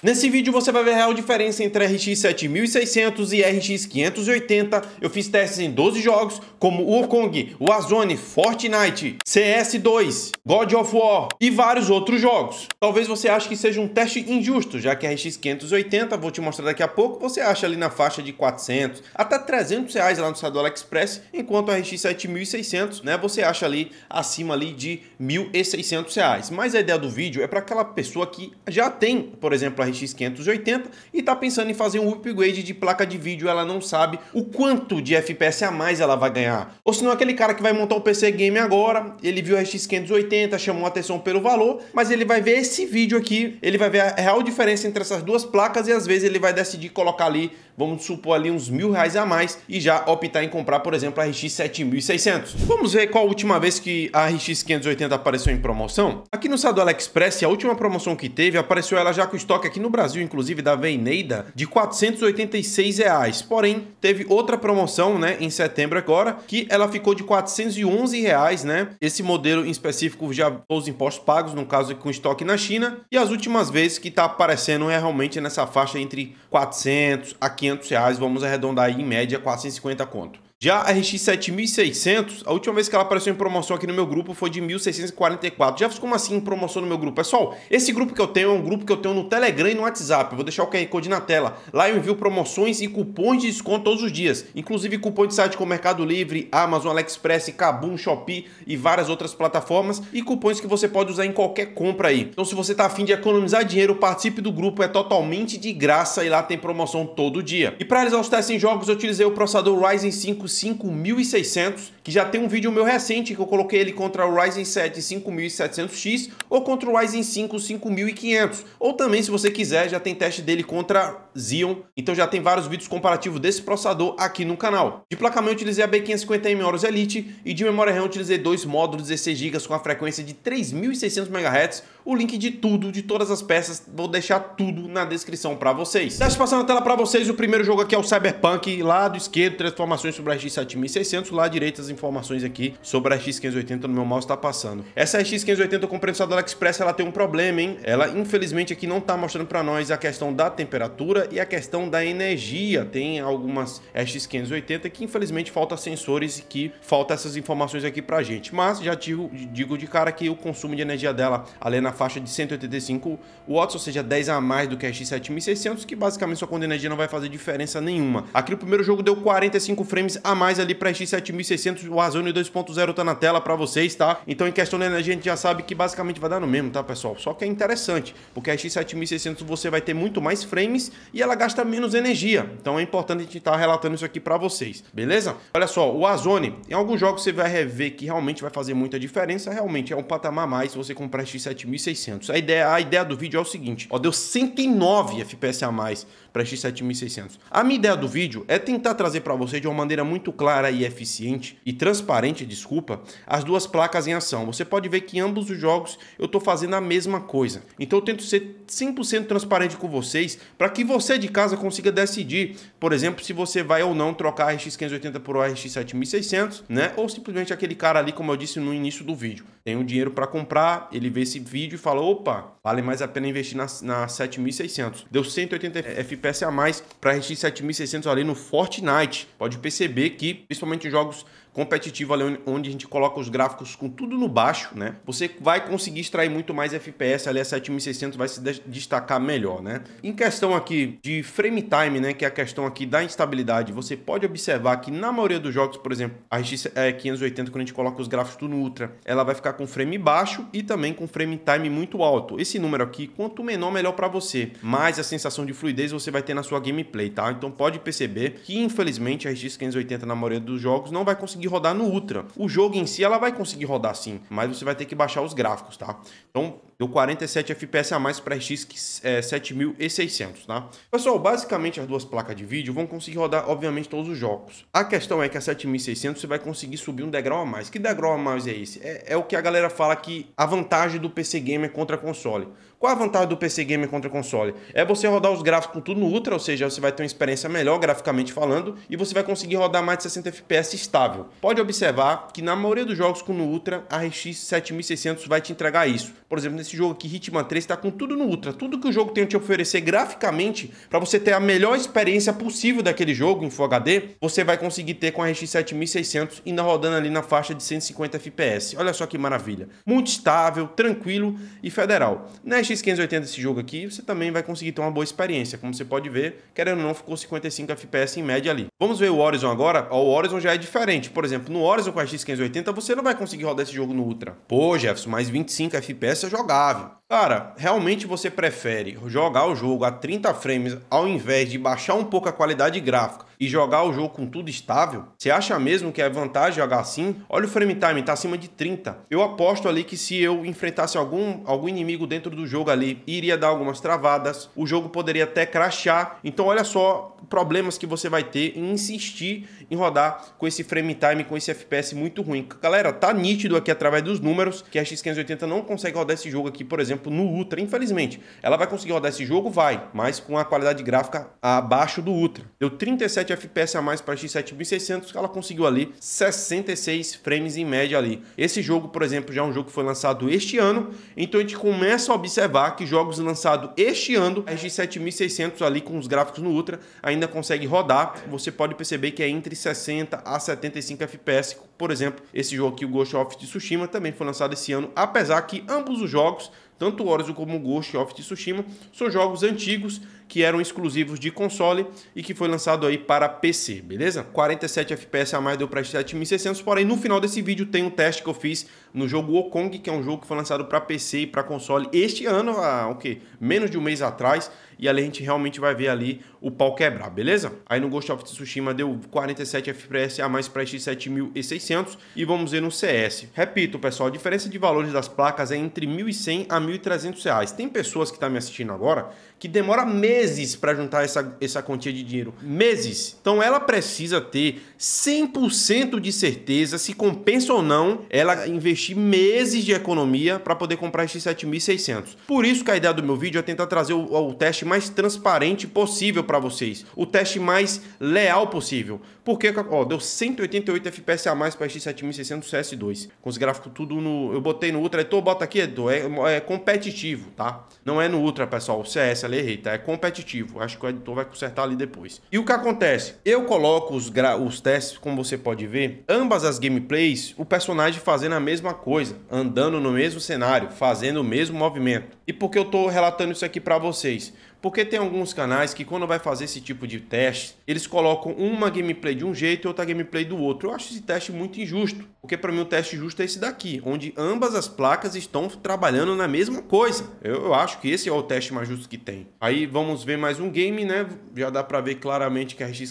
Nesse vídeo você vai ver a real diferença entre RX 7600 e RX 580. Eu fiz testes em 12 jogos, como Wukong, Warzone, Fortnite, CS2, God of War e vários outros jogos. Talvez você ache que seja um teste injusto, já que RX 580, vou te mostrar daqui a pouco, você acha ali na faixa de 400 até 300 reais lá no site do AliExpress, enquanto a RX 7600, né, você acha ali acima ali de 1.600 reais. Mas a ideia do vídeo é para aquela pessoa que já tem, por exemplo, RX 580 e está pensando em fazer um upgrade de placa de vídeo, ela não sabe o quanto de FPS a mais ela vai ganhar. Ou senão aquele cara que vai montar um PC game agora, ele viu a RX 580, chamou atenção pelo valor, mas ele vai ver esse vídeo aqui, ele vai ver a real diferença entre essas duas placas e às vezes ele vai decidir colocar ali, vamos supor ali uns mil reais a mais e já optar em comprar, por exemplo, a RX 7600. Vamos ver qual a última vez que a RX 580 apareceu em promoção? Aqui no site do AliExpress, a última promoção que teve, apareceu ela já com estoque aqui aqui no Brasil, inclusive da Veneida, de R$ 486. Reais. Porém, teve outra promoção, né, em setembro agora, que ela ficou de R$ 411, reais, né? Esse modelo em específico já os impostos pagos, no caso com estoque na China, e as últimas vezes que está aparecendo é realmente nessa faixa entre 400 a 500 reais, vamos arredondar aí em média 450 conto. Já a RX 7600, a última vez que ela apareceu em promoção aqui no meu grupo foi de 1644. Já como assim em promoção no meu grupo? Pessoal, esse grupo que eu tenho é um grupo que eu tenho no Telegram e no WhatsApp. vou deixar o QR Code na tela. Lá eu envio promoções e cupons de desconto todos os dias. Inclusive cupom de site como Mercado Livre, Amazon, AliExpress, Kabum, Shopee e várias outras plataformas. E cupons que você pode usar em qualquer compra aí. Então se você está afim de economizar dinheiro, participe do grupo. É totalmente de graça e lá tem promoção todo dia. E para realizar os testes em jogos, eu utilizei o processador Ryzen 5 5600, que já tem um vídeo meu recente que eu coloquei ele contra o Ryzen 7 5700X ou contra o Ryzen 5 5500. Ou também, se você quiser, já tem teste dele contra Xeon. Então já tem vários vídeos comparativos desse processador aqui no canal. De placa mãe eu utilizei a B550M Horus Elite e de memória RAM eu utilizei dois módulos 16GB com a frequência de 3600 MHz o link de tudo, de todas as peças, vou deixar tudo na descrição para vocês. Deixa passando a tela para vocês, o primeiro jogo aqui é o Cyberpunk, lado esquerdo, transformações sobre a RX 7600, lá à direita as informações aqui sobre a RX 580 no meu mouse está passando. Essa RX é 580 com comprei no da AliExpress, ela tem um problema, hein? Ela infelizmente aqui não está mostrando para nós a questão da temperatura e a questão da energia. Tem algumas RX é, 580 que infelizmente falta sensores e que falta essas informações aqui para gente. Mas já digo, digo de cara que o consumo de energia dela ali na faixa de 185 watts, ou seja, 10 a mais do que a X7600, que basicamente sua energia não vai fazer diferença nenhuma. Aqui no primeiro jogo deu 45 frames a mais ali para a X7600, o Azone 2.0 tá na tela para vocês, tá? Então em questão de energia a gente já sabe que basicamente vai dar no mesmo, tá pessoal? Só que é interessante, porque a X7600 você vai ter muito mais frames e ela gasta menos energia, então é importante a gente estar tá relatando isso aqui para vocês, beleza? Olha só, o Azone. em alguns jogos você vai rever que realmente vai fazer muita diferença, realmente é um patamar mais se você comprar a X7600, 7600. A ideia, a ideia do vídeo é o seguinte, ó, deu 109 FPS a mais para X7600. A minha ideia do vídeo é tentar trazer para você de uma maneira muito clara e eficiente e transparente, desculpa, as duas placas em ação. Você pode ver que em ambos os jogos eu estou fazendo a mesma coisa. Então eu tento ser 100% transparente com vocês para que você de casa consiga decidir, por exemplo, se você vai ou não trocar a RX 580 por uma RX 7600, né? Ou simplesmente aquele cara ali, como eu disse no início do vídeo, tem o um dinheiro para comprar, ele vê esse vídeo vídeo e fala, opa, vale mais a pena investir na, na 7600. Deu 180 FPS a mais para investir 7600 ali no Fortnite. Pode perceber que, principalmente em jogos competitivo ali onde a gente coloca os gráficos com tudo no baixo, né? Você vai conseguir extrair muito mais FPS, ali a 7600 vai se destacar melhor, né? Em questão aqui de frame time, né, que é a questão aqui da instabilidade, você pode observar que na maioria dos jogos, por exemplo, a RX 580 é quando a gente coloca os gráficos tudo no ultra, ela vai ficar com frame baixo e também com frame time muito alto. Esse número aqui, quanto menor melhor para você, mais a sensação de fluidez você vai ter na sua gameplay, tá? Então pode perceber que infelizmente a RX 580 na maioria dos jogos não vai conseguir conseguir rodar no Ultra. O jogo em si ela vai conseguir rodar sim, mas você vai ter que baixar os gráficos, tá? Então deu 47 FPS a mais para a RX é, 7600, tá? Pessoal, basicamente as duas placas de vídeo vão conseguir rodar, obviamente, todos os jogos. A questão é que a 7600 você vai conseguir subir um degrau a mais. Que degrau a mais é esse? É, é o que a galera fala que a vantagem do PC Gamer contra console. Qual a vantagem do PC Gamer contra console? É você rodar os gráficos tudo no Ultra, ou seja, você vai ter uma experiência melhor graficamente falando e você vai conseguir rodar mais de 60 FPS estável. Pode observar que na maioria dos jogos com no Ultra, a RX 7600 vai te entregar isso. Por exemplo, nesse esse jogo aqui, Hitman 3, tá com tudo no Ultra. Tudo que o jogo tem a te oferecer graficamente, para você ter a melhor experiência possível daquele jogo em Full HD, você vai conseguir ter com a RX 7600, ainda rodando ali na faixa de 150 FPS. Olha só que maravilha. Muito estável, tranquilo e federal. Na RX 580 esse jogo aqui, você também vai conseguir ter uma boa experiência. Como você pode ver, querendo ou não, ficou 55 FPS em média ali. Vamos ver o Horizon agora? O Horizon já é diferente. Por exemplo, no Horizon com a RX 580, você não vai conseguir rodar esse jogo no Ultra. Pô, Jefferson, mais 25 FPS é jogar saudável. Cara, realmente você prefere jogar o jogo a 30 frames ao invés de baixar um pouco a qualidade gráfica e jogar o jogo com tudo estável? Você acha mesmo que é vantagem jogar assim? Olha o frame time, tá acima de 30. Eu aposto ali que se eu enfrentasse algum, algum inimigo dentro do jogo ali, iria dar algumas travadas, o jogo poderia até crashar. Então olha só problemas que você vai ter em insistir em rodar com esse frame time, com esse FPS muito ruim. Galera, tá nítido aqui através dos números que a X580 não consegue rodar esse jogo aqui, por exemplo, exemplo, no Ultra, infelizmente. Ela vai conseguir rodar esse jogo? Vai, mas com a qualidade gráfica abaixo do Ultra. Deu 37 FPS a mais para X7600, que ela conseguiu ali 66 frames em média ali. Esse jogo, por exemplo, já é um jogo que foi lançado este ano, então a gente começa a observar que jogos lançados este ano, a X7600 ali com os gráficos no Ultra, ainda consegue rodar. Você pode perceber que é entre 60 a 75 FPS, por exemplo, esse jogo aqui, o Ghost of Tsushima, também foi lançado esse ano, apesar que ambos os jogos tanto o Horizon como Ghost of Tsushima são jogos antigos que eram exclusivos de console e que foi lançado aí para PC, beleza? 47 FPS a mais deu para 7600, porém no final desse vídeo tem um teste que eu fiz no jogo Wukong, que é um jogo que foi lançado para PC e para console este ano, há o que? Menos de um mês atrás, e ali a gente realmente vai ver ali o pau quebrar, beleza? Aí no Ghost of Tsushima deu 47 FPS a mais para X7600 e vamos ver no CS. Repito, pessoal, a diferença de valores das placas é entre 1.100 a 1.300 reais. Tem pessoas que estão tá me assistindo agora que demora meses para juntar essa, essa quantia de dinheiro. Meses. Então ela precisa ter 100% de certeza se compensa ou não ela investir meses de economia para poder comprar esses 7.600. Por isso que a ideia do meu vídeo é tentar trazer o, o teste mais transparente possível para vocês. O teste mais leal possível. Porque, ó, deu 188 FPS a mais para x 7.600 CS2. Com os gráficos tudo no... Eu botei no Ultra. então bota aqui, Edu. É, é competitivo, tá? Não é no Ultra, pessoal. O CS é errei, tá? É competitivo. Acho que o editor vai consertar ali depois. E o que acontece? Eu coloco os, os testes, como você pode ver, ambas as gameplays, o personagem fazendo a mesma coisa, andando no mesmo cenário, fazendo o mesmo movimento. E por que eu tô relatando isso aqui para vocês? Porque tem alguns canais que quando vai fazer esse tipo de teste, eles colocam uma gameplay de um jeito e outra gameplay do outro. Eu acho esse teste muito injusto, porque para mim o teste justo é esse daqui, onde ambas as placas estão trabalhando na mesma coisa. Eu, eu acho que esse é o teste mais justo que tem. Aí vamos ver mais um game, né? Já dá para ver claramente que a RX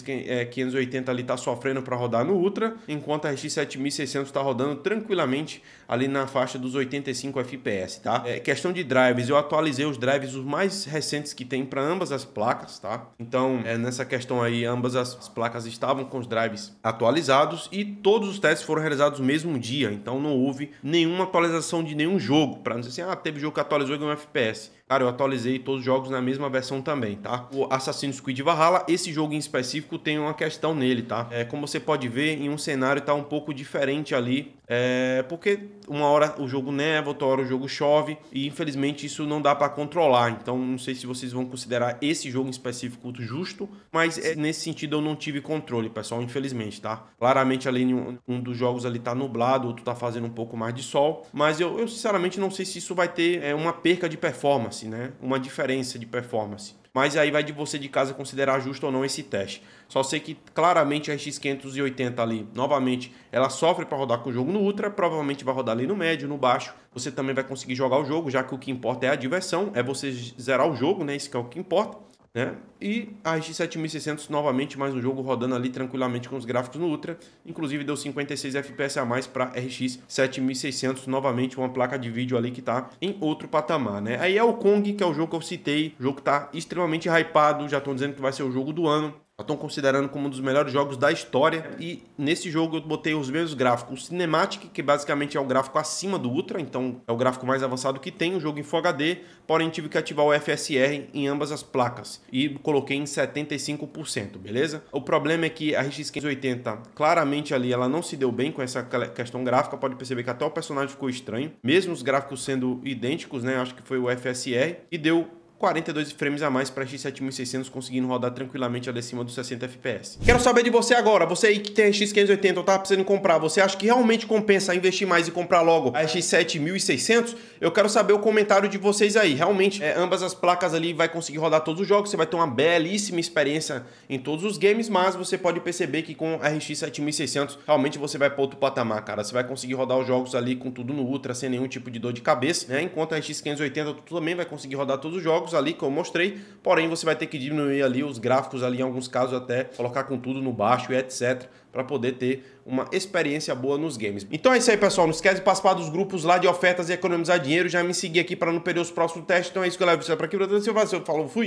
580 é, ali tá sofrendo para rodar no Ultra, enquanto a RX 7600 está rodando tranquilamente ali na faixa dos 85 FPS, tá? É, questão de drives, eu atualizei os drives os mais recentes que tem tem para ambas as placas, tá? Então, é, nessa questão aí, ambas as placas estavam com os drives atualizados e todos os testes foram realizados no mesmo dia. Então, não houve nenhuma atualização de nenhum jogo. Para não dizer assim, ah, teve jogo que atualizou e ganhou FPS. Cara, eu atualizei todos os jogos na mesma versão também, tá? O Assassin's Creed Valhalla, esse jogo em específico tem uma questão nele, tá? É, como você pode ver, em um cenário tá um pouco diferente ali, é, porque uma hora o jogo neva, outra hora o jogo chove e infelizmente isso não dá para controlar. Então, não sei se vocês vão considerar esse jogo em específico justo, mas é, nesse sentido eu não tive controle, pessoal, infelizmente, tá? Claramente ali um dos jogos ali tá nublado, outro tá fazendo um pouco mais de sol, mas eu, eu sinceramente não sei se isso vai ter é, uma perca de performance, né? Uma diferença de performance. Mas aí vai de você de casa considerar justo ou não esse teste. Só sei que claramente a RX 580 ali, novamente, ela sofre para rodar com o jogo no Ultra, provavelmente vai rodar ali no médio, no baixo. Você também vai conseguir jogar o jogo, já que o que importa é a diversão, é você zerar o jogo, né? Isso que é o que importa. Né? E a RX 7600 novamente mais um jogo rodando ali tranquilamente com os gráficos no Ultra, inclusive deu 56 FPS a mais para RX 7600, novamente uma placa de vídeo ali que está em outro patamar, né? Aí é o Kong, que é o jogo que eu citei, o jogo que tá extremamente hypado, já estão dizendo que vai ser o jogo do ano estão considerando como um dos melhores jogos da história. E nesse jogo eu botei os mesmos gráficos. O Cinematic, que basicamente é o gráfico acima do Ultra, então é o gráfico mais avançado que tem, o jogo em Full HD, porém tive que ativar o FSR em ambas as placas e coloquei em 75%, beleza? O problema é que a RX 580, claramente ali, ela não se deu bem com essa questão gráfica, pode perceber que até o personagem ficou estranho, mesmo os gráficos sendo idênticos, né? Acho que foi o FSR, e deu 42 frames a mais para X7600 conseguindo rodar tranquilamente acima dos 60 FPS. Quero saber de você agora, você aí que tem a X580 ou tá precisando comprar, você acha que realmente compensa investir mais e comprar logo a X7600? Eu quero saber o comentário de vocês aí. Realmente, é, ambas as placas ali vai conseguir rodar todos os jogos, você vai ter uma belíssima experiência em todos os games, mas você pode perceber que com a RX 7600 realmente você vai para outro patamar, cara. Você vai conseguir rodar os jogos ali com tudo no ultra, sem nenhum tipo de dor de cabeça, né? Enquanto a RX 580 também vai conseguir rodar todos os jogos, ali que eu mostrei, porém você vai ter que diminuir ali os gráficos ali em alguns casos até colocar com tudo no baixo e etc para poder ter uma experiência boa nos games. Então é isso aí, pessoal. Não esquece de participar dos grupos lá de ofertas e economizar dinheiro. Já me seguir aqui para não perder os próximos testes. Então é isso, galera. Você é para aqui, Bruno Silva. Eu falo, fui!